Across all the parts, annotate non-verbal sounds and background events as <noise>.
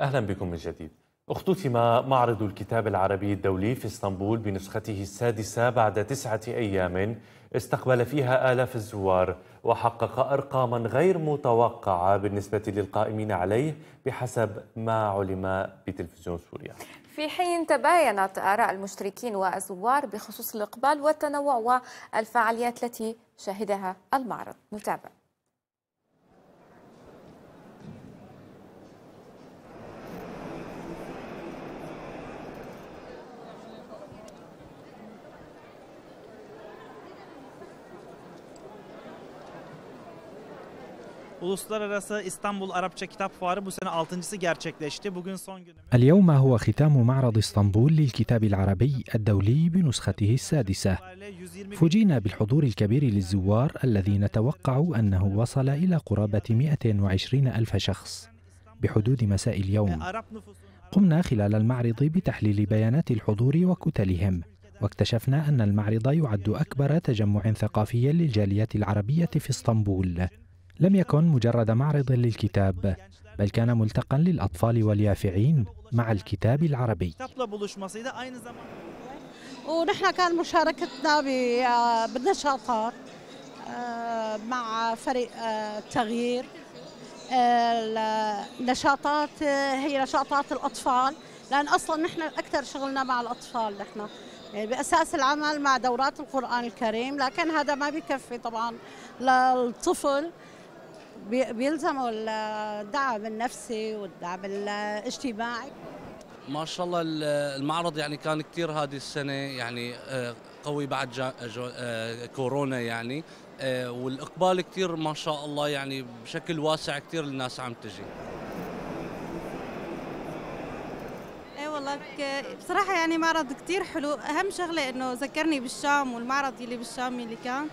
أهلا بكم من جديد اختتم معرض الكتاب العربي الدولي في اسطنبول بنسخته السادسة بعد تسعة أيام استقبل فيها آلاف الزوار وحقق أرقاما غير متوقعة بالنسبة للقائمين عليه بحسب ما علم بتلفزيون سوريا في حين تباينت آراء المشتركين والزوار بخصوص الإقبال والتنوع والفعاليات التي شهدها المعرض نتابع Uluslararası İstanbul Arapça Kitap Fuarı bu sene 6.sı gerçekleşti. Bugün son günümüz. اليوم هو ختام معرض اسطنبول للكتاب العربي الدولي بنسخته السادسة. فوجئنا بالحضور الكبير للزوار الذي نتوقع أنه وصل إلى قرابة 120 ألف شخص بحدود مساء اليوم. قمنا خلال المعرض بتحليل بيانات الحضور وكتلهم واكتشفنا أن المعرض يعد أكبر تجمع ثقافي للجاليات العربية في اسطنبول لم يكن مجرد معرض للكتاب بل كان ملتقا للأطفال واليافعين مع الكتاب العربي ونحن كان مشاركتنا بالنشاطات آه، آه، مع فريق التغيير آه، النشاطات هي نشاطات الأطفال لأن أصلا نحن أكثر شغلنا مع الأطفال نحن يعني بأساس العمل مع دورات القرآن الكريم لكن هذا ما بيكفي طبعا للطفل بيلزموا الدعم النفسي والدعم الاجتماعي ما شاء الله المعرض يعني كان كثير هذه السنه يعني آه، قوي بعد جو آه، كورونا يعني آه، والاقبال كثير ما شاء الله يعني بشكل واسع كثير الناس عم تجي اي والله بصراحه يعني معرض كثير حلو اهم شغله انه ذكرني بالشام والمعرض اللي بالشام اللي كان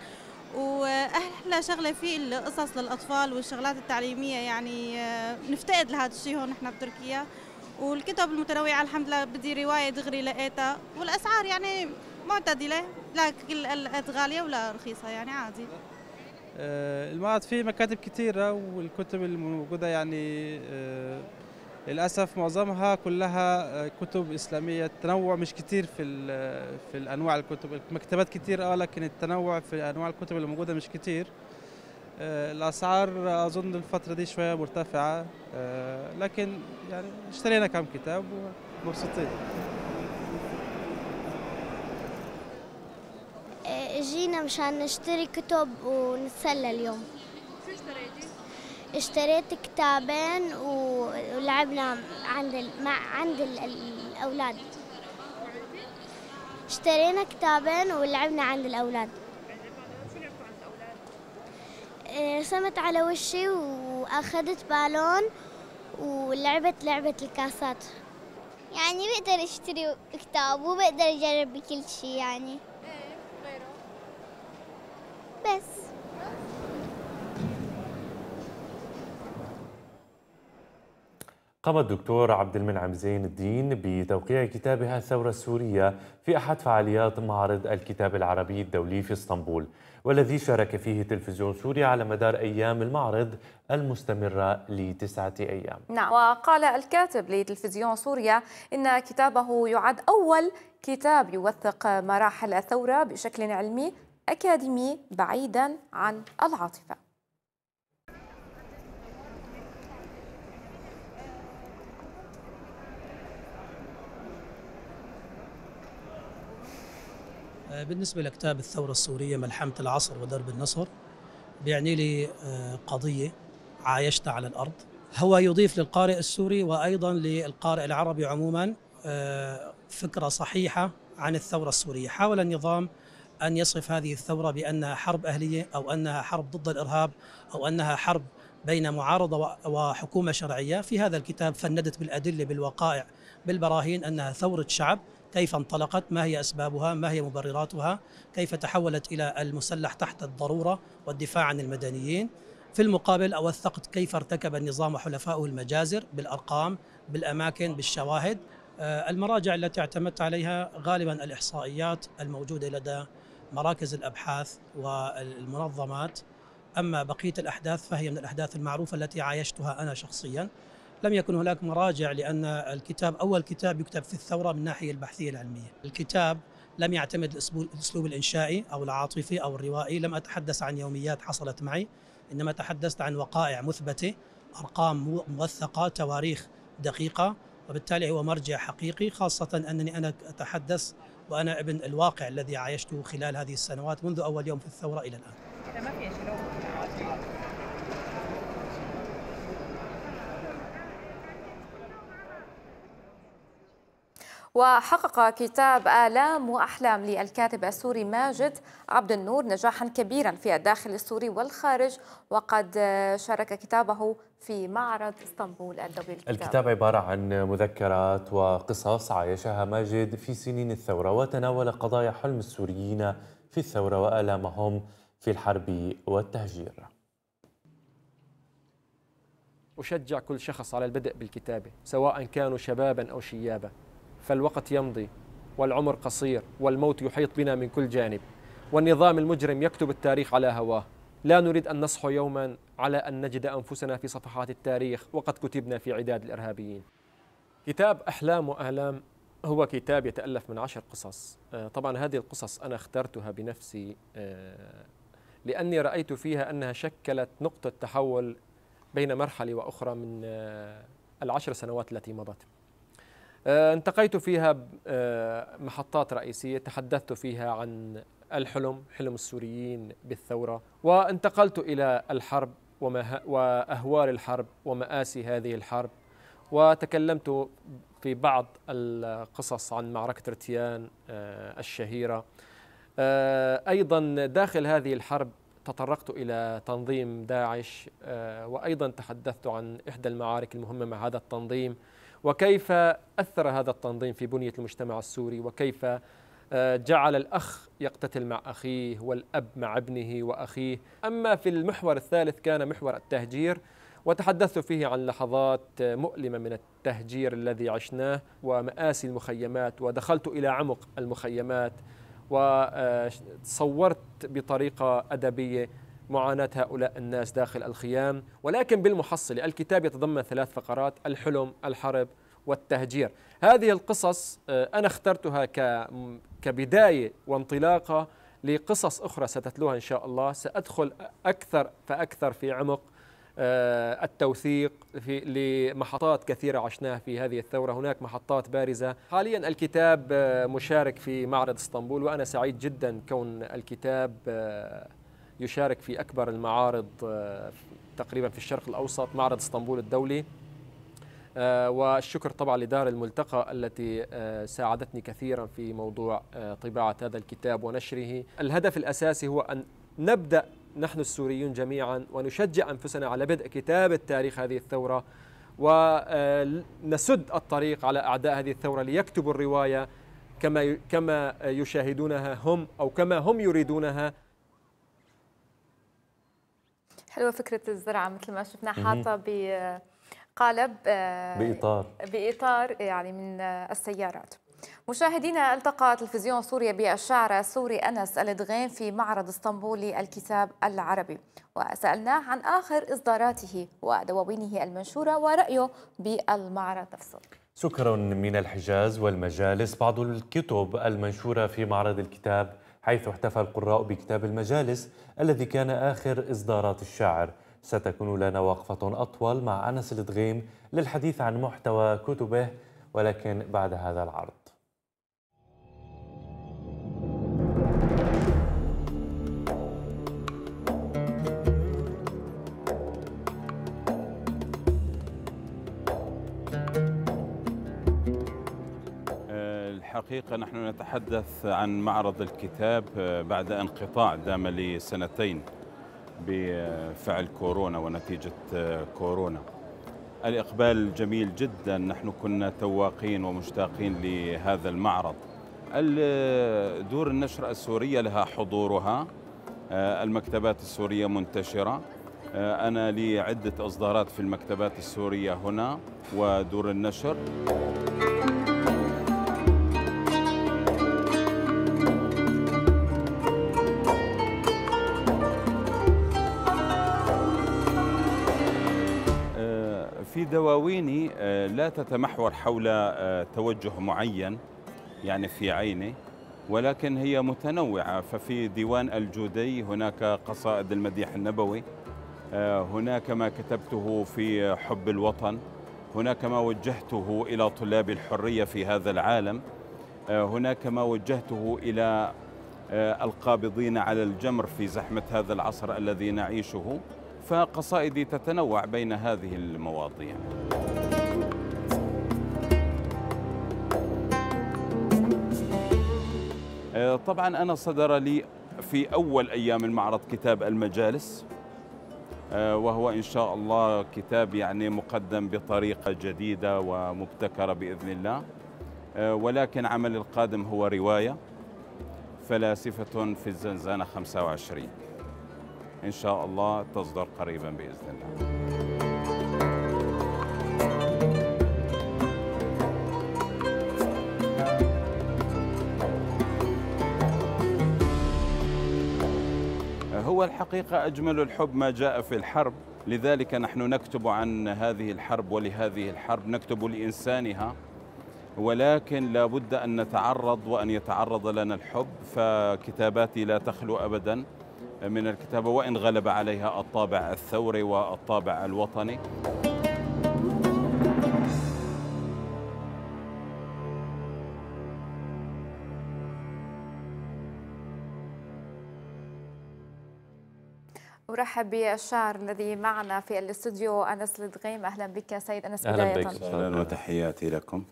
واحلى شغله فيه القصص للاطفال والشغلات التعليميه يعني آه، نفتقد لهذا الشيء هون نحن بتركيا والكتب المتنوعه الحمد لله بدي روايه دغري لقيتها والاسعار يعني معتدله لا كل القت غاليه ولا رخيصه يعني عادي آه، المعرض فيه مكاتب كثيره والكتب الموجوده يعني آه، للاسف معظمها كلها آه، كتب اسلاميه التنوع مش كتير في آه، في انواع الكتب المكتبات كتير اه لكن التنوع في انواع الكتب اللي موجوده مش كتير آه، الاسعار اظن الفتره دي شويه مرتفعه لكن يعني اشترينا كام كتاب ومبسوطين جينا مشان نشتري كتب ونتسلى اليوم اشتريت كتابين ولعبنا عند مع عند الأولاد اشترينا كتابين ولعبنا عند الأولاد رسمت إيه، على وشي وأخذت بالون ولعبت لعبة الكاسات يعني بقدر اشتري كتاب وبقدر اجرب بكل شيء يعني قام الدكتور عبد المنعم زين الدين بتوقيع كتابها الثورة السورية في أحد فعاليات معرض الكتاب العربي الدولي في اسطنبول والذي شارك فيه تلفزيون سوريا على مدار أيام المعرض المستمرة لتسعة أيام نعم وقال الكاتب لتلفزيون سوريا إن كتابه يعد أول كتاب يوثق مراحل الثورة بشكل علمي أكاديمي بعيدا عن العاطفة بالنسبة لكتاب الثورة السورية ملحمة العصر ودرب النصر بيعني لي آه، قضية عايشتها على الأرض هو يضيف للقارئ السوري وأيضا للقارئ العربي عموما آه، فكرة صحيحة عن الثورة السورية حاول النظام أن يصف هذه الثورة بأنها حرب أهلية أو أنها حرب ضد الإرهاب أو أنها حرب بين معارضة وحكومة شرعية في هذا الكتاب فندت بالأدلة بالوقائع بالبراهين أنها ثورة شعب كيف انطلقت ما هي أسبابها ما هي مبرراتها كيف تحولت إلى المسلح تحت الضرورة والدفاع عن المدنيين في المقابل أوثقت كيف ارتكب النظام وحلفائه المجازر بالأرقام بالأماكن بالشواهد آه، المراجع التي اعتمدت عليها غالبا الإحصائيات الموجودة لدى مراكز الأبحاث والمنظمات أما بقية الأحداث فهي من الأحداث المعروفة التي عايشتها أنا شخصيا لم يكن هناك مراجع لأن الكتاب أول كتاب يكتب في الثورة من الناحية البحثية العلمية الكتاب لم يعتمد الأسلوب الإنشائي أو العاطفي أو الروائي لم أتحدث عن يوميات حصلت معي إنما تحدثت عن وقائع مثبتة أرقام موثقة تواريخ دقيقة وبالتالي هو مرجع حقيقي خاصة أنني أنا أتحدث وأنا ابن الواقع الذي عايشته خلال هذه السنوات منذ أول يوم في الثورة إلى الآن وحقق كتاب آلام وأحلام للكاتب السوري ماجد عبد النور نجاحا كبيرا في الداخل السوري والخارج وقد شارك كتابه في معرض اسطنبول الدولي الكتاب. الكتاب عبارة عن مذكرات وقصص عايشها ماجد في سنين الثورة وتناول قضايا حلم السوريين في الثورة وآلامهم في الحرب والتهجير أشجع كل شخص على البدء بالكتابة سواء كانوا شبابا أو شيابا فالوقت يمضي والعمر قصير والموت يحيط بنا من كل جانب والنظام المجرم يكتب التاريخ على هواه لا نريد أن نصحو يوما على أن نجد أنفسنا في صفحات التاريخ وقد كتبنا في عداد الإرهابيين كتاب أحلام وآلام هو كتاب يتألف من عشر قصص آه، طبعا هذه القصص أنا اخترتها بنفسي آه، لأني رأيت فيها أنها شكلت نقطة تحول بين مرحلة وأخرى من آه، العشر سنوات التي مضت التقيت آه، فيها آه، محطات رئيسية تحدثت فيها عن الحلم حلم السوريين بالثورة وانتقلت إلى الحرب وأهوال الحرب ومآسي هذه الحرب وتكلمت في بعض القصص عن معركة رتيان آه، الشهيرة أيضا داخل هذه الحرب تطرقت إلى تنظيم داعش وأيضا تحدثت عن إحدى المعارك المهمة مع هذا التنظيم وكيف أثر هذا التنظيم في بنية المجتمع السوري وكيف آه، جعل الأخ يقتتل مع أخيه والأب مع ابنه وأخيه أما في المحور الثالث كان محور التهجير وتحدثت فيه عن لحظات آه، مؤلمة من التهجير الذي عشناه ومآسي المخيمات ودخلت إلى عمق المخيمات وصورت آه، بطريقة أدبية معاناة هؤلاء الناس داخل الخيام ولكن بالمحصلة الكتاب يتضمن ثلاث فقرات الحلم الحرب والتهجير هذه القصص آه، أنا اخترتها كبداية وانطلاقة لقصص أخرى ستتلوها إن شاء الله سأدخل أكثر فأكثر في عمق آه، التوثيق في لمحطات كثيرة عشناها في هذه الثورة هناك محطات بارزة حاليا الكتاب آه، مشارك في معرض اسطنبول وأنا سعيد جدا كون الكتاب يشارك في أكبر المعارض آه، تقريبا في الشرق الأوسط معرض اسطنبول الدولي آه، والشكر طبعا لدار الملتقى التي آه، ساعدتني كثيرا في موضوع طباعة هذا الكتاب ونشره الهدف الأساسي هو أن نبدأ نحن السوريون جميعا ونشجع أنفسنا على بدء كتابة تاريخ هذه الثورة ونسد الطريق على أعداء هذه الثورة ليكتبوا الرواية كما كما يشاهدونها هم أو كما هم يريدونها حلوه فكره الزرعه مثل ما شفنا حاطه بقالب آه، باطار باطار يعني من آه، السيارات مشاهدينا التقى تلفزيون سوريا بالشاعر السوري انس الدغين في معرض اسطنبولي الكتاب العربي وسالناه عن اخر اصداراته ودواوينه المنشوره ورايه بالمعرض نفسه. سكر من الحجاز والمجالس بعض الكتب المنشوره في معرض الكتاب حيث احتفى القراء بكتاب المجالس الذي كان آخر إصدارات الشاعر ستكون لنا وقفة أطول مع أنس الدغيم للحديث عن محتوى كتبه ولكن بعد هذا العرض الحقيقة نحن نتحدث عن معرض الكتاب آه، بعد انقطاع دام لسنتين بفعل كورونا ونتيجة آه، كورونا الإقبال جميل جدا نحن كنا تواقين ومشتاقين لهذا المعرض آه، دور النشر السورية لها حضورها المكتبات السورية منتشرة أنا لي عدة إصدارات في المكتبات السورية هنا ودور النشر في دواويني آه، لا تتمحور حول آه، توجه معين يعني في عيني ولكن هي متنوعة ففي ديوان الجودي هناك قصائد المديح النبوي آه، هناك ما كتبته في حب الوطن هناك ما وجهته إلى طلاب الحرية في هذا العالم هناك ما وجهته إلى القابضين على الجمر في زحمة هذا العصر الذي نعيشه فقصائدي تتنوع بين هذه المواضيع آه، طبعا أنا صدر لي في أول أيام المعرض كتاب المجالس آه، وهو إن شاء الله كتاب يعني مقدم بطريقة جديدة ومبتكرة بإذن الله آه، ولكن عمل القادم هو رواية فلاسفة في الزنزانة 25 إن شاء الله تصدر قريبا بإذن الله هو الحقيقة أجمل الحب ما جاء في الحرب لذلك نحن نكتب عن هذه الحرب ولهذه الحرب نكتب لإنسانها ولكن لا بد أن نتعرض وأن يتعرض لنا الحب فكتاباتي لا تخلو أبداً من الكتابة وإن غلب عليها الطابع الثوري والطابع الوطني ارحب بالشاعر الذي معنا في الاستوديو انس لدغيم اهلا بك سيد انس اهلا بدايه بك اهلا وتحياتي لكم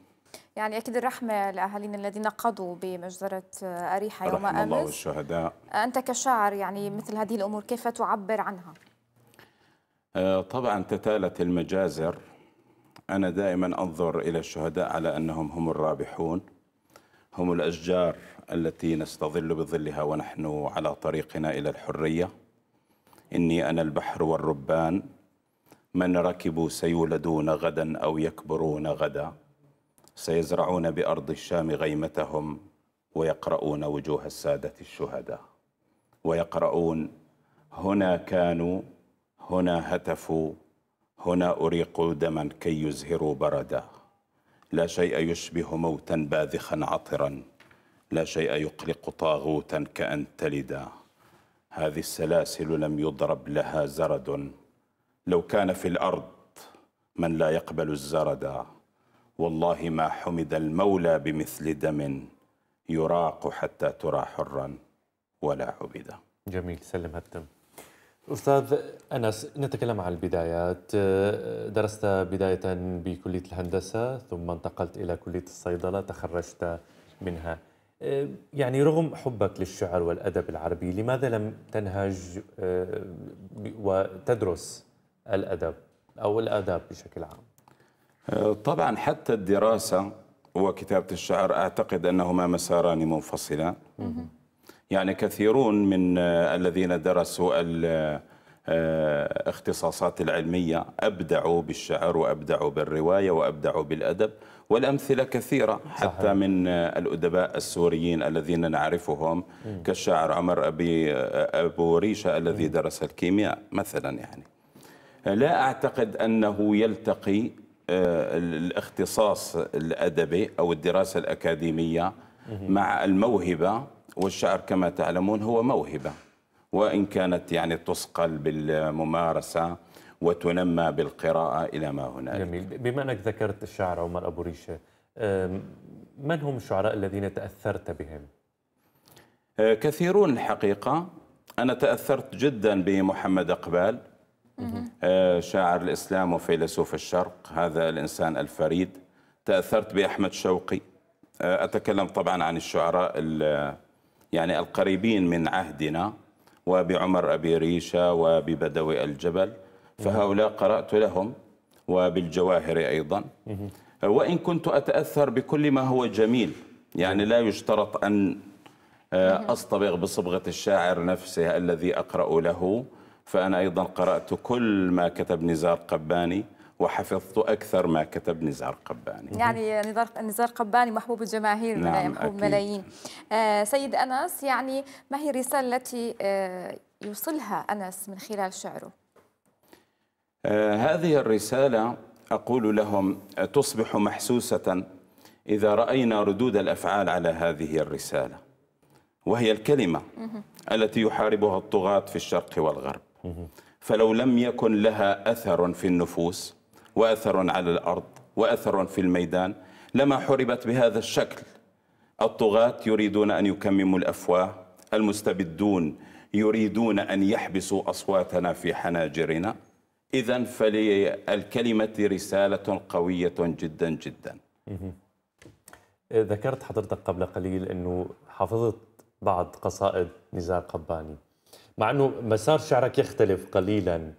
يعني أكيد الرحمة لأهالينا الذين قضوا بمجزرة آه، أريحة يوم أمس الله والشهداء أنت كشاعر يعني مثل هذه الأمور كيف تعبر عنها؟ آه، طبعا تتالت المجازر أنا دائما أنظر إلى الشهداء على أنهم هم الرابحون هم الأشجار التي نستظل بظلها ونحن على طريقنا إلى الحرية إني أنا البحر والربان من ركبوا سيولدون غدا أو يكبرون غدا سيزرعون بأرض الشام غيمتهم ويقرؤون وجوه السادة الشهداء ويقرؤون هنا كانوا هنا هتفوا هنا أريقوا دما كي يزهروا بردا لا شيء يشبه موتا باذخا عطرا لا شيء يقلق طاغوتا كأن تلدا هذه السلاسل لم يضرب لها زرد لو كان في الأرض من لا يقبل الزردا والله ما حمد المولى بمثل دم يراق حتى ترى حرا ولا عبد جميل سلم هالدم أستاذ أنس نتكلم عن البدايات درست بداية بكلية الهندسة ثم انتقلت إلى كلية الصيدلة تخرجت منها يعني رغم حبك للشعر والأدب العربي لماذا لم تنهج آه، وتدرس الأدب أو الآداب بشكل عام؟ طبعا حتى الدراسة وكتابة الشعر أعتقد أنهما مساران منفصلان يعني كثيرون من الذين درسوا الاختصاصات العلمية أبدعوا بالشعر وأبدعوا بالرواية وأبدعوا بالأدب والأمثلة كثيرة حتى صحيح. من الأدباء السوريين الذين نعرفهم م. كالشاعر عمر أبي أبو ريشة الذي درس الكيمياء مثلا يعني لا أعتقد أنه يلتقي آه، الاختصاص الادبي او الدراسه الاكاديميه مع الموهبه والشعر كما تعلمون هو موهبه وان كانت يعني تصقل بالممارسه وتنمى بالقراءه الى ما هنالك. جميل، بما انك ذكرت الشاعر عمر ابو ريشه من هم الشعراء الذين تاثرت بهم؟ آه، كثيرون الحقيقه انا تاثرت جدا بمحمد اقبال آه، شاعر الإسلام وفيلسوف الشرق هذا الإنسان الفريد تأثرت بأحمد شوقي آه، أتكلم طبعا عن الشعراء يعني القريبين من عهدنا وبعمر أبي ريشة وببدوي الجبل فهؤلاء قرأت لهم وبالجواهر أيضا آه، وإن كنت أتأثر بكل ما هو جميل يعني لا يشترط أن أصطبغ بصبغة الشاعر نفسه الذي أقرأ له فأنا أيضا قرأت كل ما كتب نزار قباني وحفظت أكثر ما كتب نزار قباني يعني نزار نزار قباني محبوب الجماهير نعم محبوب ملايين آه سيد أنس يعني ما هي الرسالة التي آه يوصلها أنس من خلال شعره آه هذه الرسالة أقول لهم تصبح محسوسة إذا رأينا ردود الأفعال على هذه الرسالة وهي الكلمة التي يحاربها الطغاة في الشرق والغرب فلو لم يكن لها أثر في النفوس وأثر على الأرض وأثر في الميدان لما حربت بهذا الشكل الطغاة يريدون أن يكمموا الأفواه المستبدون يريدون أن يحبسوا أصواتنا في حناجرنا إذا فللكلمة رسالة قوية جدا جدا إيه، ذكرت حضرتك قبل قليل أنه حفظت بعض قصائد نزار قباني مع انه مسار شعرك يختلف قليلا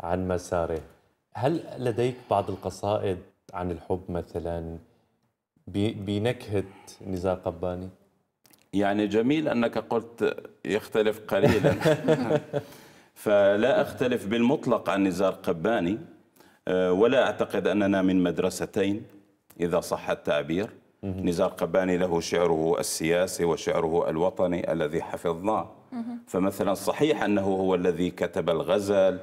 عن مساره هل لديك بعض القصائد عن الحب مثلا بنكهه نزار قباني يعني جميل انك قلت يختلف قليلا <laughs> فلا اختلف بالمطلق عن نزار قباني آه، ولا اعتقد اننا من مدرستين اذا صح التعبير نزار قباني له شعره السياسي وشعره الوطني الذي حفظناه فمثلا صحيح أنه هو الذي كتب الغزل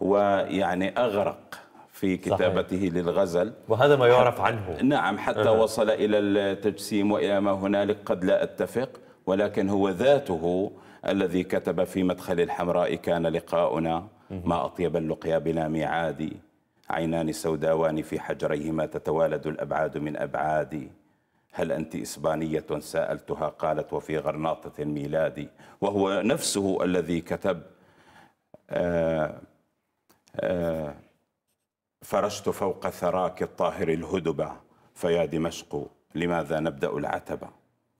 ويعني أغرق في كتابته صحيح. للغزل وهذا ما يعرف عنه نعم حتى أه. وصل إلى التجسيم وإلى ما هنالك قد لا أتفق ولكن هو ذاته الذي كتب في مدخل الحمراء كان لقاؤنا ما أطيب اللقيا بلا ميعاد عينان سوداوان في حجريهما تتوالد الأبعاد من أبعادي هل أنت إسبانية سألتها قالت وفي غرناطة ميلادي وهو نفسه الذي كتب آه، آه، فرشت فوق ثراك الطاهر الهدبة فيا دمشق لماذا نبدأ العتبة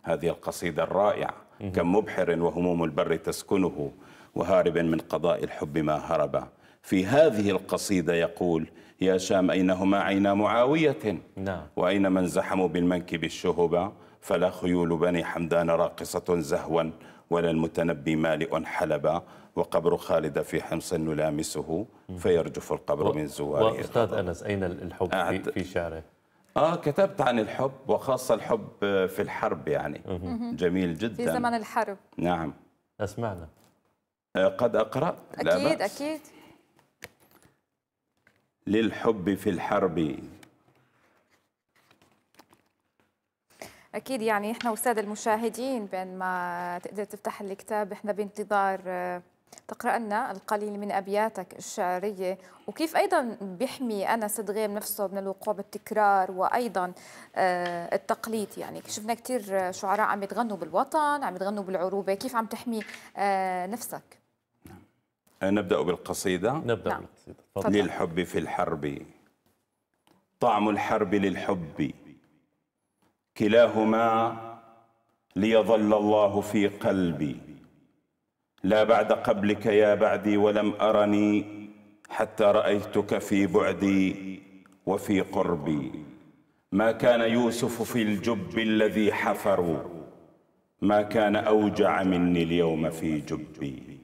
هذه القصيدة الرائعة كم مبحر وهموم البر تسكنه وهارب من قضاء الحب ما هربا في هذه القصيدة يقول يا شام أينهما عينا معاوية نعم. وأين من زحموا بالمنكب الشهبة فلا خيول بني حمدان راقصة زهوا ولا المتنبي مالئ حلبا وقبر خالد في حمص نلامسه فيرجف القبر و... من زواره وأستاذ أنس أين الحب أعد... في, شعره؟ آه كتبت عن الحب وخاصة الحب في الحرب يعني جميل جدا في زمن الحرب نعم أسمعنا آه، قد أقرأ أكيد أكيد للحب في الحرب اكيد يعني احنا والساده المشاهدين بين ما تقدر تفتح الكتاب احنا بانتظار آه، تقرأ لنا القليل من أبياتك الشعرية وكيف أيضا بيحمي أنس صدغيم نفسه من الوقوع بالتكرار وأيضا آه، التقليد يعني شفنا كثير شعراء عم يتغنوا بالوطن عم يتغنوا بالعروبة كيف عم تحمي آه، نفسك أه، نبدأ بالقصيدة نبدأ نعم. بالقصيدة فضل. للحب في الحرب طعم الحرب للحب كلاهما ليظل الله في قلبي لا بعد قبلك يا بعدي ولم أرني حتى رأيتك في بعدي وفي قربي ما كان يوسف في الجب الذي حفروا ما كان أوجع مني اليوم في جبي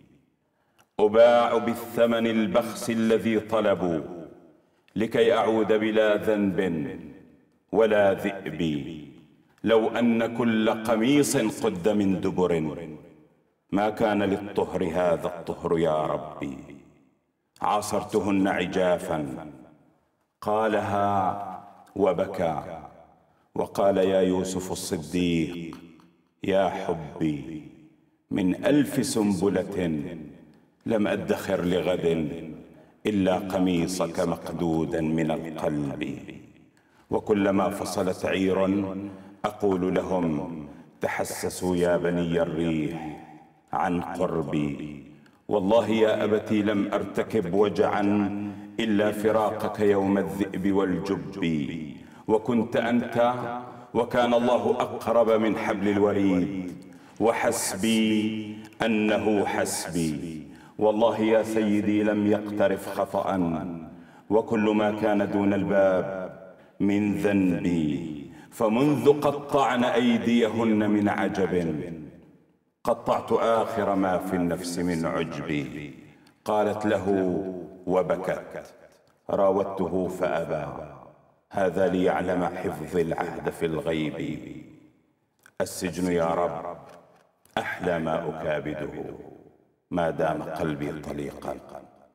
أباع بالثمن البخس الذي طلبوا لكي أعود بلا ذنب ولا ذئب لو أن كل قميص قد من دبر ما كان للطهر هذا الطهر يا ربي عاصرتهن عجافا قالها وبكى وقال يا يوسف الصديق يا حبي من ألف سنبلة لم أدخر لغد إلا قميصك مقدودا من القلب وكلما فصلت عير أقول لهم تحسسوا يا بني الريح عن قربي والله يا أبتي لم أرتكب وجعا إلا فراقك يوم الذئب والجب وكنت أنت وكان الله أقرب من حبل الوريد وحسبي أنه حسبي والله يا سيدي لم يقترف خطأ وكل ما كان دون الباب من ذنبي فمنذ قطعن أيديهن من عجب قطعت آخر ما في النفس من عجبي قالت له وبكت راودته فأبى هذا ليعلم حفظ العهد في الغيب السجن يا رب أحلى ما أكابده ما دام قلبي طليقا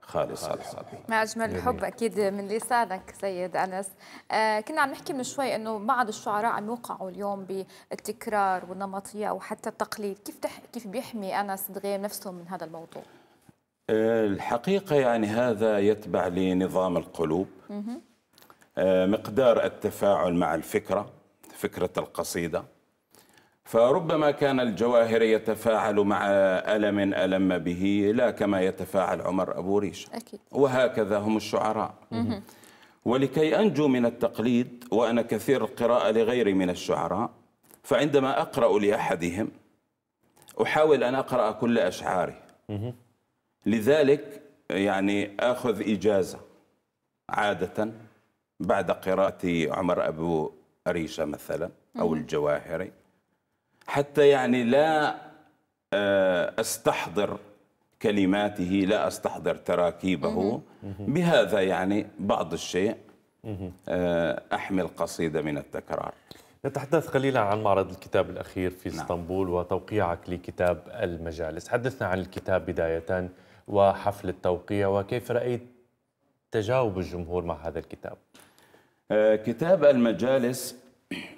خالص الحب ما أجمل الحب أكيد من لسانك سيد أنس آه كنا عم نحكي من شوي أنه بعض الشعراء عم يوقعوا اليوم بالتكرار والنمطية أو حتى التقليد كيف تح... كيف بيحمي أنس دغير نفسه من هذا الموضوع آه، الحقيقة يعني هذا يتبع لنظام القلوب آه مقدار التفاعل مع الفكرة فكرة القصيدة فربما كان الجواهر يتفاعل مع ألم ألم به لا كما يتفاعل عمر أبو ريشة أكيد. وهكذا هم الشعراء ولكي أنجو من التقليد وأنا كثير القراءة لغيري من الشعراء فعندما أقرأ لأحدهم أحاول أن أقرأ كل أشعاره لذلك يعني أخذ إجازة عادة بعد قراءة عمر أبو ريشة مثلا أو الجواهري حتى يعني لا آه، استحضر كلماته لا استحضر تراكيبه بهذا يعني بعض الشيء آه، احمل قصيده من التكرار نتحدث قليلا عن معرض الكتاب الأخير في نعم. اسطنبول نعم. وتوقيعك لكتاب المجالس حدثنا عن الكتاب بداية وحفل التوقيع وكيف رأيت تجاوب الجمهور مع هذا الكتاب آه، كتاب المجالس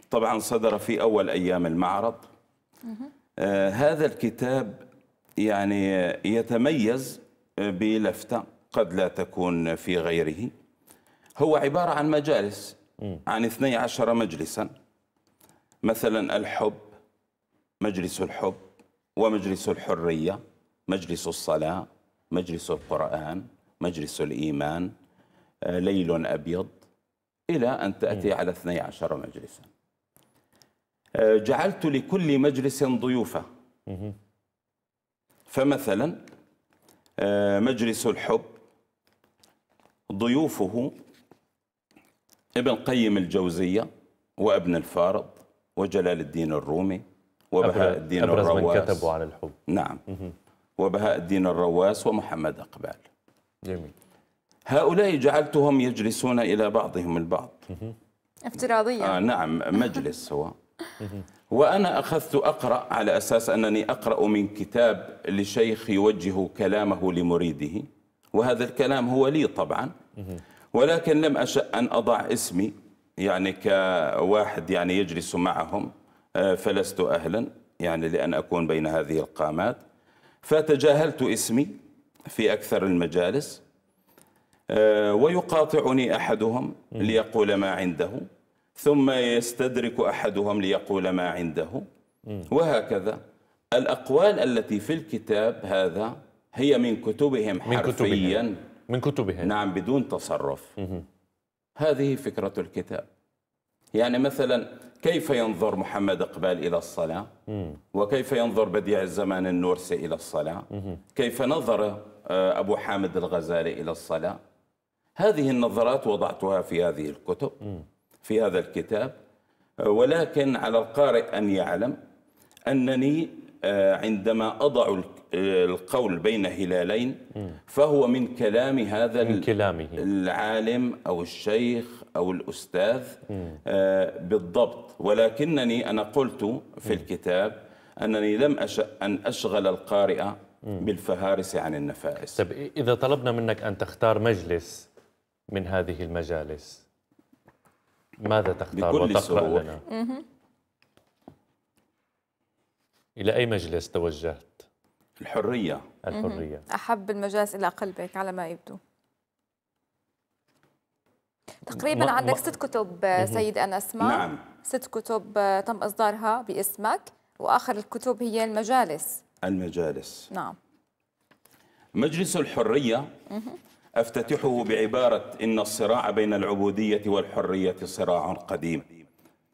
طبعا صدر في أول أيام المعرض آه، هذا الكتاب يعني يتميز بلفتة قد لا تكون في غيره هو عبارة عن مجالس عن 12 مجلسا مثلا الحب مجلس الحب ومجلس الحرية مجلس الصلاة مجلس القرآن مجلس الإيمان آه، ليل أبيض إلى أن تأتي على 12 مجلساً آه، جعلت لكل مجلس ضيوفا فمثلا آه، مجلس الحب ضيوفه ابن قيم الجوزية وابن الفارض وجلال الدين الرومي وبهاء الدين أبرز الرواس أبرز من كتبوا عن الحب نعم وبهاء الدين الرواس ومحمد أقبال جميل هؤلاء جعلتهم يجلسون إلى بعضهم البعض افتراضيا آه نعم مجلس هو وأنا أخذت أقرأ على أساس أنني أقرأ من كتاب لشيخ يوجه كلامه لمريده وهذا الكلام هو لي طبعا ولكن لم أشأ أن أضع اسمي يعني كواحد يعني يجلس معهم آه، فلست أهلا يعني لأن أكون بين هذه القامات فتجاهلت اسمي في أكثر المجالس آه، ويقاطعني أحدهم ليقول ما عنده ثم يستدرك احدهم ليقول ما عنده وهكذا الاقوال التي في الكتاب هذا هي من كتبهم حرفيا من كتبهم, من كتبهم. نعم بدون تصرف هذه فكره الكتاب يعني مثلا كيف ينظر محمد اقبال الى الصلاه وكيف ينظر بديع الزمان النورسي الى الصلاه كيف نظر آه، ابو حامد الغزالي الى الصلاه هذه النظرات وضعتها في هذه الكتب في هذا الكتاب آه، ولكن على القارئ أن يعلم أنني آه، عندما أضع آه، القول بين هلالين فهو من كلام هذا من كلامه. العالم أو الشيخ أو الأستاذ بالضبط ولكنني أنا قلت في الكتاب أنني لم أن أشغل القارئ بالفهارس عن النفائس طب إذا طلبنا منك أن تختار مجلس من هذه المجالس ماذا تختار بكل وتقرأ لنا إلى أي مجلس توجهت؟ الحرية الحرية أحب المجالس إلى قلبك على ما يبدو تقريبا ما عندك ست كتب آه، سيد أنس ما نعم ست كتب آه، تم إصدارها باسمك وآخر الكتب هي المجالس المجالس نعم مجلس الحرية أفتتحه بعبارة إن الصراع بين العبودية والحرية صراع قديم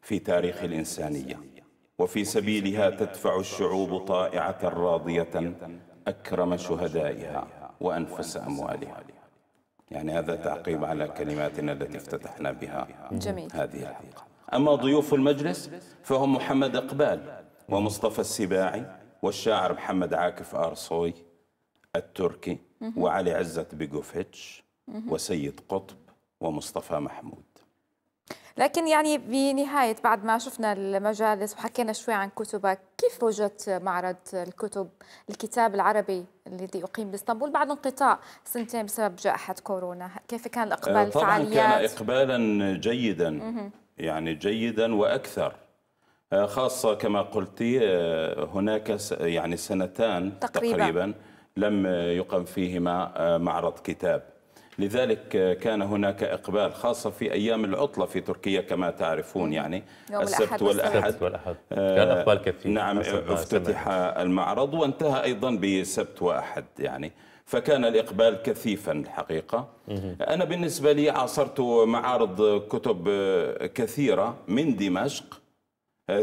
في تاريخ الإنسانية وفي سبيلها تدفع الشعوب طائعة راضية أكرم شهدائها وأنفس أموالها يعني هذا تعقيب على كلماتنا التي افتتحنا بها جميل. هذه الحلقة أما ضيوف المجلس فهم محمد إقبال ومصطفى السباعي والشاعر محمد عاكف أرصوي التركي وعلي عزت بيجوفيتش وسيد قطب ومصطفى محمود لكن يعني بنهاية بعد ما شفنا المجالس وحكينا شوي عن كتبك كيف وجدت معرض الكتب الكتاب العربي الذي أقيم بإسطنبول بعد انقطاع سنتين بسبب جائحة كورونا كيف كان الإقبال آه، طبعا الفعاليات؟ كان إقبالا جيدا يعني جيدا وأكثر آه، خاصة كما قلت آه، هناك يعني سنتان تقريبا, تقريبا لم يقم فيهما آه، معرض كتاب لذلك آه، كان هناك إقبال خاصة في أيام العطلة في تركيا كما تعرفون يعني السبت والأحد, آه، كان إقبال كثير نعم افتتح المعرض وانتهى أيضا بسبت وأحد يعني فكان الإقبال كثيفا الحقيقة أنا بالنسبة لي عاصرت معارض كتب كثيرة من دمشق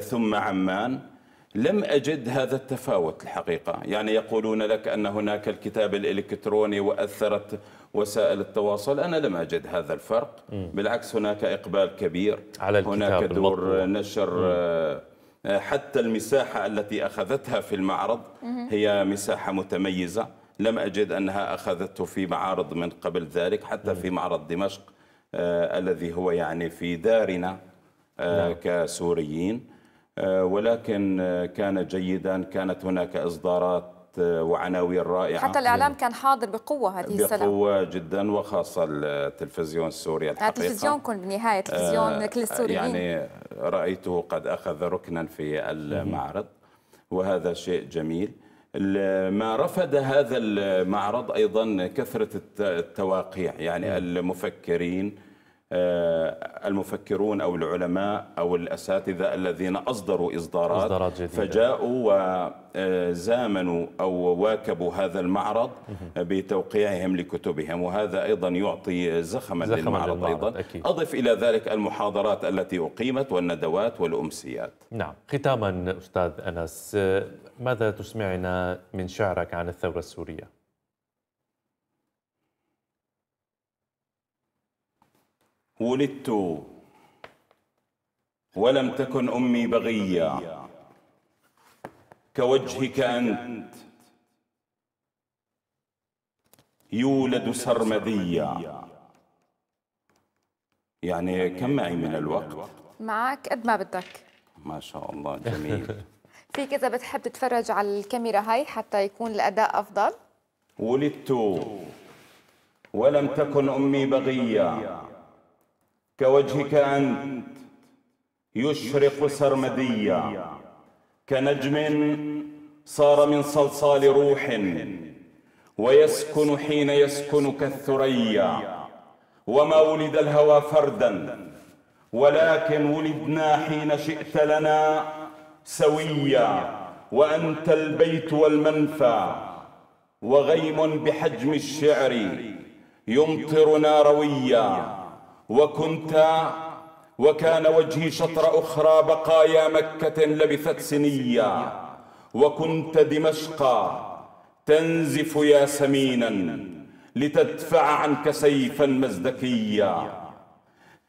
ثم عمان لم أجد هذا التفاوت الحقيقة يعني يقولون لك أن هناك الكتاب الإلكتروني وأثرت وسائل التواصل أنا لم أجد هذا الفرق م. بالعكس هناك إقبال كبير على هناك دور المطلوب. نشر م. آه، حتى المساحة التي أخذتها في المعرض هي مساحة متميزة لم أجد أنها أخذته في معارض من قبل ذلك حتى في معرض دمشق آه الذي هو يعني في دارنا آه نعم. كسوريين آه، ولكن آه، كان جيدا كانت هناك إصدارات آه، وعناوين رائعة حتى الإعلام كان حاضر بقوة هذه السنة بقوة جدا وخاصة التلفزيون السوري الحقيقة تلفزيونكم بالنهاية تلفزيون كل السوريين يعني رأيته قد أخذ ركنا في المعرض وهذا شيء جميل ما رفض هذا المعرض أيضا كثرة التواقيع يعني المفكرين آه، المفكرون او العلماء او الاساتذه الذين اصدروا اصدارات, إصدارات جديدة. فجاءوا وزامنوا او واكبوا هذا المعرض بتوقيعهم لكتبهم وهذا ايضا يعطي زخما, زخماً للمعرض, للمعرض ايضا أكيد. اضف الى ذلك المحاضرات التي اقيمت والندوات والامسيات نعم ختاما استاذ انس ماذا تسمعنا من شعرك عن الثوره السوريه ولدت ولم تكن أمي بغية كوجهك أنت يولد سرمديا يعني كم معي من الوقت؟ معك قد ما بدك ما شاء الله جميل <laughs> فيك إذا بتحب تتفرج على الكاميرا هاي حتى يكون الأداء أفضل ولدت ولم تكن أمي بغية كوجهك أنت يشرق سرمديا كنجم صار من صلصال روح ويسكن حين يسكن كالثريا وما ولد الهوى فردا ولكن ولدنا حين شئت لنا سويا وأنت البيت والمنفى وغيم بحجم الشعر يمطرنا رويا وكنت وكان وجهي شطر أخرى بقايا مكة لبثت سنيا وكنت دمشقا تنزف يا سمينا لتدفع عنك سيفا مزدكيا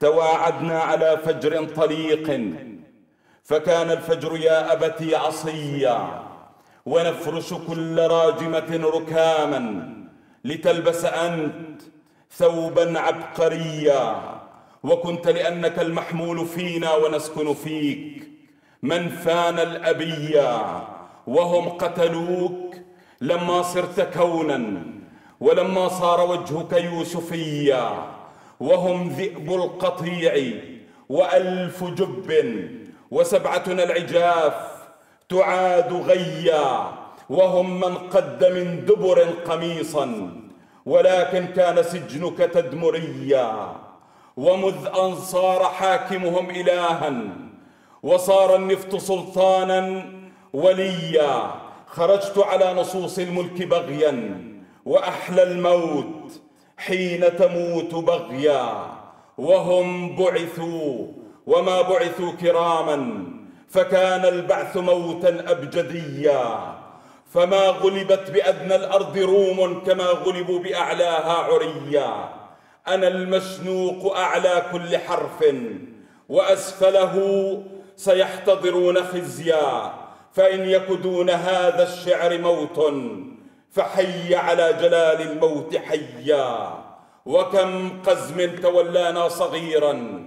تواعدنا على فجر طليق فكان الفجر يا أبتي عصيا ونفرش كل راجمة ركاما لتلبس أنت ثوبا عبقريا وكنت لأنك المحمول فينا ونسكن فيك من فان الأبيا وهم قتلوك لما صرت كونا ولما صار وجهك يوسفيا وهم ذئب القطيع وألف جب وسبعتنا العجاف تعاد غيا وهم من قد من دبر قميصا ولكن كان سجنك تدمريا ومذ أن صار حاكمهم إلها وصار النفط سلطانا وليا خرجت على نصوص الملك بغيا وأحلى الموت حين تموت بغيا وهم بعثوا وما بعثوا كراما فكان البعث موتا أبجديا فما غلبت بأدنى الأرض روم كما غلبوا بأعلاها عريا أنا المشنوق أعلى كل حرف وأسفله سيحتضرون خزيا فإن يكدون هذا الشعر موت فحي على جلال الموت حيا وكم قزم تولانا صغيرا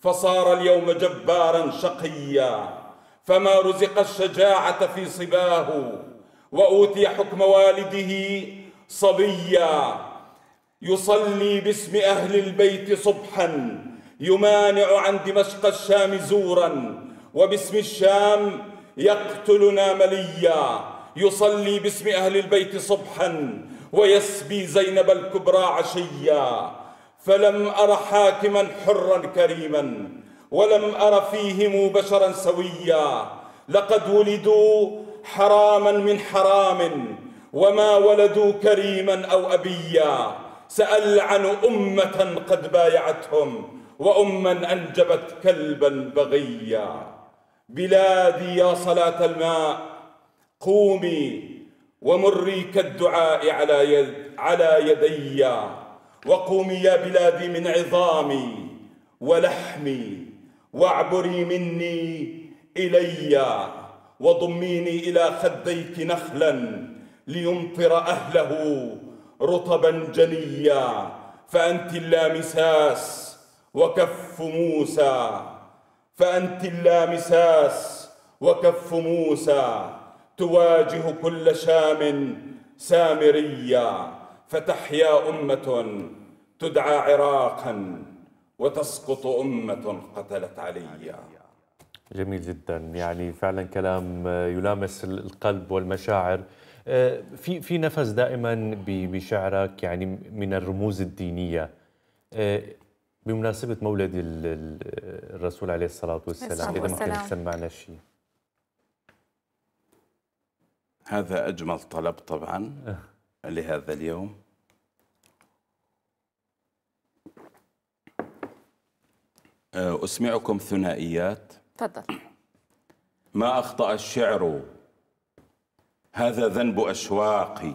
فصار اليوم جبارا شقيا فما رزق الشجاعة في صباه وأوتي حكم والده صبيا يصلي باسم أهل البيت صبحا يمانع عن دمشق الشام زورا وباسم الشام يقتلنا مليا يصلي باسم أهل البيت صبحا ويسبي زينب الكبرى عشيا فلم أر حاكما حرا كريما ولم أر فيهم بشرا سويا لقد ولدوا حراما من حرام وما ولدوا كريما أو أبيا سألعن أمة قد بايعتهم وأما أنجبت كلبا بغيا بلادي يا صلاة الماء قومي ومري كالدعاء على يد على يدي وقومي يا بلادي من عظامي ولحمي واعبري مني إليّ وضميني إلى خديك نخلا ليمطر أهله رطبا جنيا فأنت اللامساس وكف موسى فأنت اللامساس وكف موسى تواجه كل شام سامريا فتحيا أمة تدعى عراقا وتسقط أمة قتلت عليا جميل جدا يعني فعلا كلام آه، يلامس القلب والمشاعر آه، في في نفس دائما بشعرك يعني من الرموز الدينيه آه، بمناسبه مولد الرسول عليه الصلاه والسلام اذا ممكن تسمعنا شيء هذا اجمل طلب طبعا لهذا اليوم اسمعكم ثنائيات تفضل ما أخطأ الشعر هذا ذنب أشواقي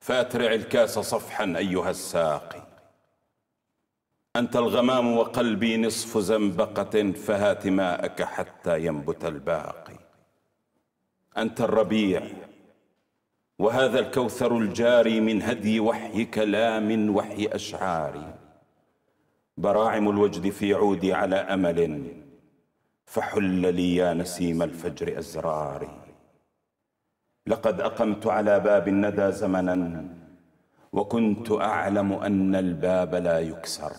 فأترع الكاس صفحا أيها الساقي أنت الغمام وقلبي نصف زنبقة فهات ماءك حتى ينبت الباقي أنت الربيع وهذا الكوثر الجاري من هدي وحي كلام وحي أشعاري براعم الوجد في عودي على أمل فحل لي يا نسيم الفجر أزراري لقد أقمت على باب الندى زمنا وكنت أعلم أن الباب لا يكسر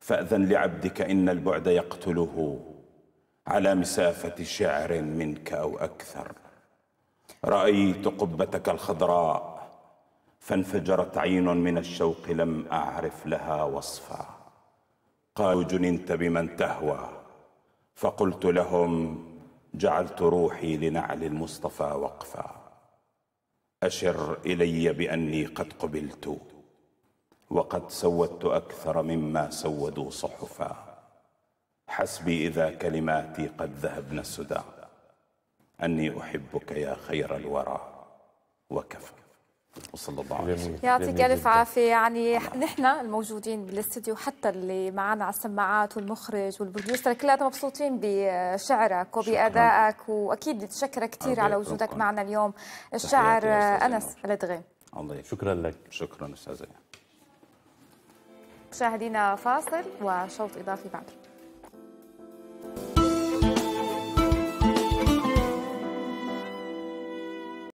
فأذن لعبدك إن البعد يقتله على مسافة شعر منك أو أكثر رأيت قبتك الخضراء فانفجرت عين من الشوق لم أعرف لها وصفا قال جننت بمن تهوى فقلت لهم جعلت روحي لنعل المصطفى وقفا أشر إلي بأني قد قبلت وقد سودت أكثر مما سودوا صحفا حسبي إذا كلماتي قد ذهبن السدى أني أحبك يا خير الورى وكفك وصلى الله عليه وسلم يعطيك الف عافيه يعني نحن الموجودين بالاستديو حتى اللي معنا على السماعات والمخرج والبروديوسر كلنا مبسوطين بشعرك وبادائك واكيد نتشكرك كثير على وجودك ربنا. معنا اليوم الشاعر انس الدغيم الله شكرا لك شكرا استاذه مشاهدينا فاصل وشوط اضافي بعد